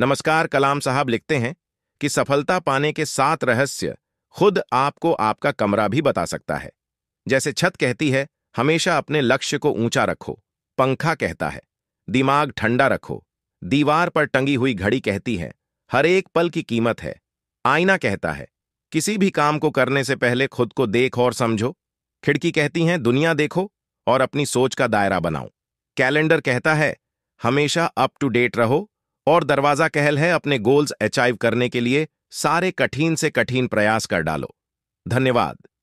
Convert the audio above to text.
नमस्कार कलाम साहब लिखते हैं कि सफलता पाने के सात रहस्य खुद आपको आपका कमरा भी बता सकता है जैसे छत कहती है हमेशा अपने लक्ष्य को ऊंचा रखो पंखा कहता है दिमाग ठंडा रखो दीवार पर टंगी हुई घड़ी कहती है हर एक पल की कीमत है आईना कहता है किसी भी काम को करने से पहले खुद को देख और समझो खिड़की कहती हैं दुनिया देखो और अपनी सोच का दायरा बनाओ कैलेंडर कहता है हमेशा अप टू डेट रहो और दरवाजा कहल है अपने गोल्स अचाइव करने के लिए सारे कठिन से कठिन प्रयास कर डालो धन्यवाद